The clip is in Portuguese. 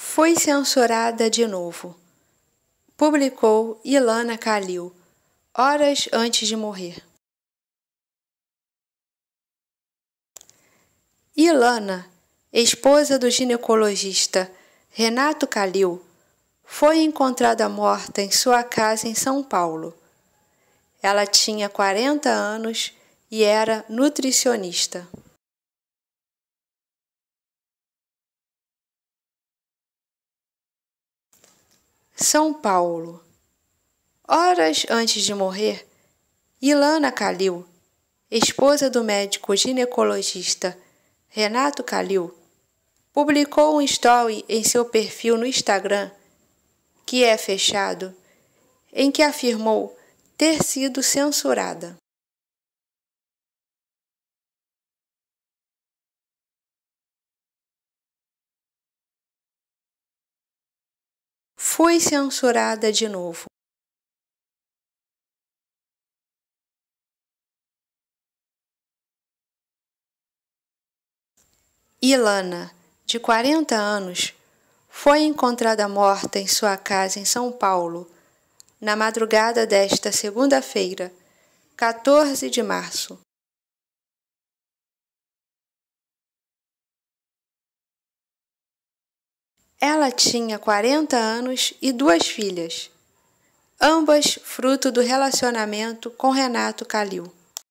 foi censurada de novo. Publicou Ilana Kalil, horas antes de morrer. Ilana, esposa do ginecologista Renato Kalil, foi encontrada morta em sua casa em São Paulo. Ela tinha 40 anos e era nutricionista. São Paulo. Horas antes de morrer, Ilana Calil, esposa do médico ginecologista Renato Calil, publicou um story em seu perfil no Instagram, que é fechado, em que afirmou ter sido censurada. foi censurada de novo. Ilana, de 40 anos, foi encontrada morta em sua casa em São Paulo, na madrugada desta segunda-feira, 14 de março. Ela tinha 40 anos e duas filhas, ambas fruto do relacionamento com Renato Calil.